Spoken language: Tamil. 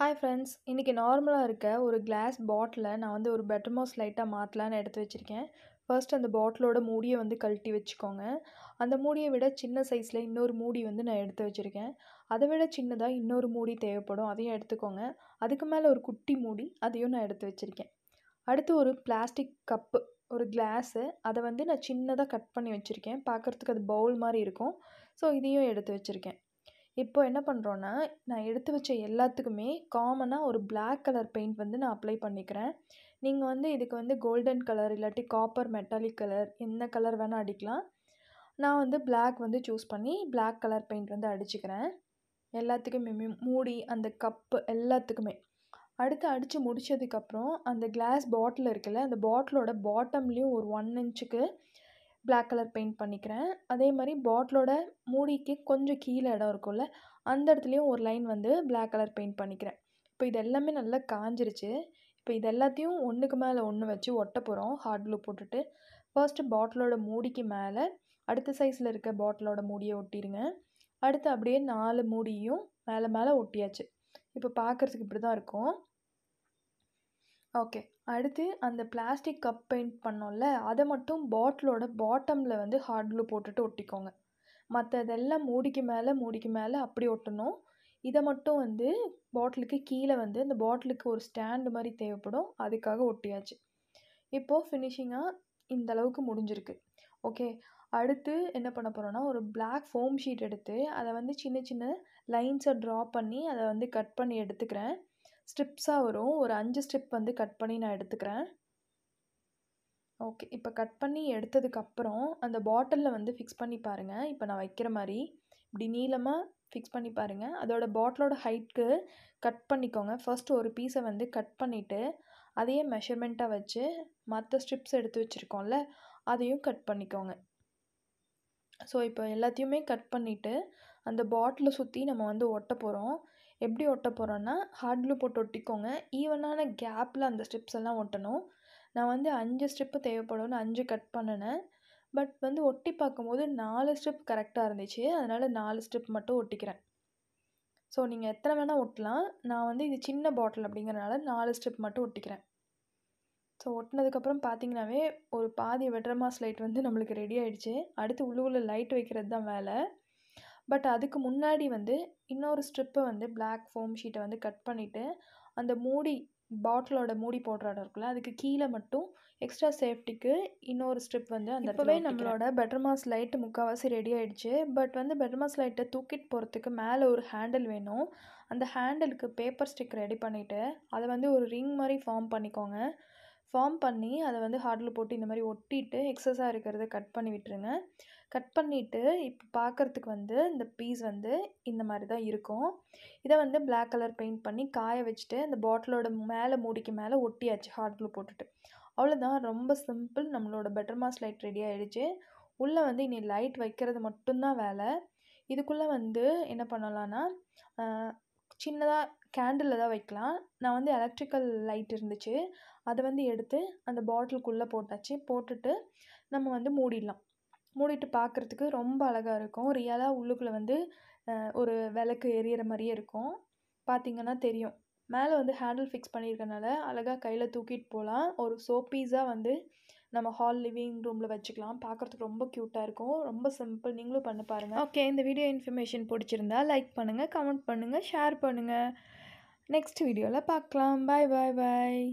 ஹாய் ஃப்ரெண்ட்ஸ் இன்றைக்கி நார்மலாக இருக்க ஒரு கிளாஸ் பாட்டிலை நான் வந்து ஒரு பெட்டமோஸ் லைட்டாக மாற்றலான்னு எடுத்து வச்சுருக்கேன் ஃபர்ஸ்ட் அந்த பாட்டிலோட மூடியை வந்து கழட்டி வச்சுக்கோங்க அந்த மூடியை விட சின்ன சைஸில் இன்னொரு மூடி வந்து நான் எடுத்து வச்சுருக்கேன் அதை விட சின்னதாக இன்னொரு மூடி தேவைப்படும் அதையும் எடுத்துக்கோங்க அதுக்கு மேலே ஒரு குட்டி மூடி அதையும் நான் எடுத்து வச்சுருக்கேன் அடுத்து ஒரு பிளாஸ்டிக் கப்பு ஒரு கிளாஸு அதை வந்து நான் சின்னதாக கட் பண்ணி வச்சுருக்கேன் பார்க்குறதுக்கு அது பவுல் மாதிரி இருக்கும் ஸோ இதையும் எடுத்து வச்சுருக்கேன் இப்போ என்ன பண்ணுறோன்னா நான் எடுத்து வச்ச எல்லாத்துக்குமே காமனாக ஒரு பிளாக் கலர் பெயிண்ட் வந்து நான் அப்ளை பண்ணிக்கிறேன் நீங்கள் வந்து இதுக்கு வந்து கோல்டன் கலர் இல்லாட்டி காப்பர் மெட்டாலிக் கலர் என்ன கலர் வேணால் அடிக்கலாம் நான் வந்து பிளாக் வந்து சூஸ் பண்ணி பிளாக் கலர் பெயிண்ட் வந்து அடிச்சுக்கிறேன் எல்லாத்துக்குமே மூடி அந்த கப்பு எல்லாத்துக்குமே அடுத்து அடித்து முடித்ததுக்கப்புறம் அந்த கிளாஸ் பாட்டில் இருக்குல்ல அந்த பாட்டிலோட பாட்டம்லேயும் ஒரு ஒன் இன்ச்சுக்கு பிளாக் கலர் பெயிண்ட் பண்ணிக்கிறேன் அதே மாதிரி பாட்டிலோட மூடிக்கு கொஞ்சம் கீழே இடம் இருக்கும்ல அந்த இடத்துலையும் ஒரு லைன் வந்து பிளாக் கலர் பெயிண்ட் பண்ணிக்கிறேன் இப்போ இது எல்லாமே நல்லா காஞ்சிருச்சு இப்போ இது எல்லாத்தையும் ஒன்றுக்கு மேலே ஒன்று வச்சு ஒட்ட போகிறோம் ஹார்ட் க்ளூ போட்டுட்டு ஃபர்ஸ்ட்டு பாட்டிலோட மூடிக்கு மேலே அடுத்த சைஸில் இருக்க பாட்டிலோட மூடியை ஒட்டிடுங்க அடுத்து அப்படியே நாலு மூடியும் மேலே மேலே ஒட்டியாச்சு இப்போ பார்க்குறதுக்கு இப்படி தான் இருக்கும் ஓகே அடுத்து அந்த பிளாஸ்டிக் கப் பெயிண்ட் பண்ணோம்ல அதை மட்டும் பாட்டிலோட பாட்டமில் வந்து ஹார்ட் க்ளூ போட்டுட்டு ஒட்டிக்கோங்க மற்றதெல்லாம் மூடிக்கு மேலே மூடிக்கு மேலே அப்படி ஒட்டணும் இதை மட்டும் வந்து பாட்டிலுக்கு கீழே வந்து இந்த பாட்டிலுக்கு ஒரு ஸ்டாண்டு மாதிரி தேவைப்படும் அதுக்காக ஒட்டியாச்சு இப்போது ஃபினிஷிங்காக இந்த அளவுக்கு முடிஞ்சிருக்கு ஓகே அடுத்து என்ன பண்ண போகிறோன்னா ஒரு பிளாக் ஃபோம் ஷீட் எடுத்து அதை வந்து சின்ன சின்ன லைன்ஸை ட்ரா பண்ணி அதை வந்து கட் பண்ணி எடுத்துக்கிறேன் ஸ்ட்ரிப்ஸாக வரும் ஒரு அஞ்சு ஸ்ட்ரிப் வந்து கட் பண்ணி நான் எடுத்துக்கிறேன் ஓகே இப்போ கட் பண்ணி எடுத்ததுக்கப்புறம் அந்த பாட்டிலில் வந்து ஃபிக்ஸ் பண்ணி பாருங்கள் இப்போ நான் வைக்கிற மாதிரி இப்படி நீளமாக ஃபிக்ஸ் பண்ணி பாருங்கள் அதோடய பாட்டிலோட ஹைட்டுக்கு கட் பண்ணிக்கோங்க ஃபஸ்ட்டு ஒரு பீஸை வந்து கட் பண்ணிவிட்டு அதையே மெஷர்மெண்ட்டாக வச்சு மற்ற ஸ்ட்ரிப்ஸ் எடுத்து வச்சுருக்கோம்ல அதையும் கட் பண்ணிக்கோங்க ஸோ இப்போ எல்லாத்தையுமே கட் பண்ணிவிட்டு அந்த பாட்டிலை சுற்றி நம்ம வந்து ஒட்ட போகிறோம் எப்படி ஒட்ட போகிறோன்னா ஹார்ட் க்ளூ போட்டு ஒட்டிக்கோங்க ஈவனான கேப்பில் அந்த ஸ்டெப்ஸ் எல்லாம் ஒட்டணும் நான் வந்து அஞ்சு ஸ்டெப்பு தேவைப்படும்னு அஞ்சு கட் பண்ணினேன் பட் வந்து ஒட்டி பார்க்கும்போது நாலு ஸ்டெப் கரெக்டாக இருந்துச்சு அதனால் நாலு ஸ்டெப் மட்டும் ஒட்டிக்கிறேன் ஸோ நீங்கள் எத்தனை வேணால் ஒட்டலாம் நான் வந்து இது சின்ன பாட்டில் அப்படிங்கிறனால நாலு ஸ்டெப் மட்டும் ஒட்டிக்கிறேன் ஸோ ஒட்டினதுக்கப்புறம் பார்த்தீங்கன்னாவே ஒரு பாதி வெட்ரமாஸ் லைட் வந்து நம்மளுக்கு ரெடி ஆகிடுச்சு அடுத்து உள்ளுக்குள்ளே லைட் வைக்கிறது தான் வேலை பட் அதுக்கு முன்னாடி வந்து இன்னொரு ஸ்ட்ரிப்பை வந்து பிளாக் ஃபோம் ஷீட்டை வந்து கட் பண்ணிவிட்டு அந்த மூடி பாட்டிலோட மூடி போடுற இடம் இருக்குல்ல அதுக்கு கீழே மட்டும் எக்ஸ்ட்ரா சேஃப்டிக்கு இன்னொரு ஸ்ட்ரிப் வந்து அந்த இப்போவே நம்மளோட பெட்ரமாஸ் லைட் முக்கால்வாசி ரெடி ஆகிடுச்சு பட் வந்து பெட்ரமாஸ் லைட்டை தூக்கிட்டு போகிறதுக்கு மேலே ஒரு ஹேண்டில் வேணும் அந்த ஹேண்டிலுக்கு பேப்பர் ஸ்டிக் ரெடி பண்ணிவிட்டு அதை வந்து ஒரு ரிங் மாதிரி ஃபார்ம் பண்ணிக்கோங்க ஃபார்ம் பண்ணி அதை வந்து ஹார்டில் போட்டு இந்த மாதிரி ஒட்டிட்டு எக்ஸஸாக இருக்கிறத கட் பண்ணி விட்டுருங்க கட் பண்ணிவிட்டு இப்போ பார்க்குறதுக்கு வந்து இந்த பீஸ் வந்து இந்த மாதிரி தான் இருக்கும் இதை வந்து பிளாக் கலர் பெயிண்ட் பண்ணி காய வச்சுட்டு அந்த பாட்டிலோட மேலே மூடிக்கு மேலே ஒட்டியாச்சு ஹார்டில் போட்டுட்டு அவ்வளோதான் ரொம்ப சிம்பிள் நம்மளோட பெட்டர் மாஸ் லைட் ரெடி ஆகிடுச்சு உள்ளே வந்து இனி லைட் வைக்கிறது மட்டும்தான் வேலை இதுக்குள்ளே வந்து என்ன பண்ணலான்னா சின்னதாக கேண்டிலில் தான் வைக்கலாம் நான் வந்து எலக்ட்ரிக்கல் லைட் இருந்துச்சு அதை வந்து எடுத்து அந்த பாட்டிலுக்குள்ளே போட்டாச்சு போட்டுட்டு நம்ம வந்து மூடிடலாம் மூடிட்டு பார்க்குறதுக்கு ரொம்ப அழகாக இருக்கும் ரியலாக உள்ளுக்குள்ளே வந்து ஒரு விளக்கு எரியிற மாதிரியே இருக்கும் பார்த்திங்கன்னா தெரியும் மேலே வந்து ஹேண்டில் ஃபிக்ஸ் பண்ணியிருக்கனால அழகாக கையில் தூக்கிட்டு போகலாம் ஒரு பீஸாக வந்து நம்ம ஹால் லிவிங் ரூமில் வச்சுக்கலாம் பார்க்குறதுக்கு ரொம்ப க்யூட்டாக இருக்கும் ரொம்ப சிம்பிள் நீங்களும் பண்ண பாருங்கள் ஓகே இந்த வீடியோ இன்ஃபர்மேஷன் பிடிச்சிருந்தா லைக் பண்ணுங்கள் கமெண்ட் பண்ணுங்கள் ஷேர் பண்ணுங்கள் நெக்ஸ்ட் வீடியோவில் பார்க்கலாம் பாய் பாய் பாய்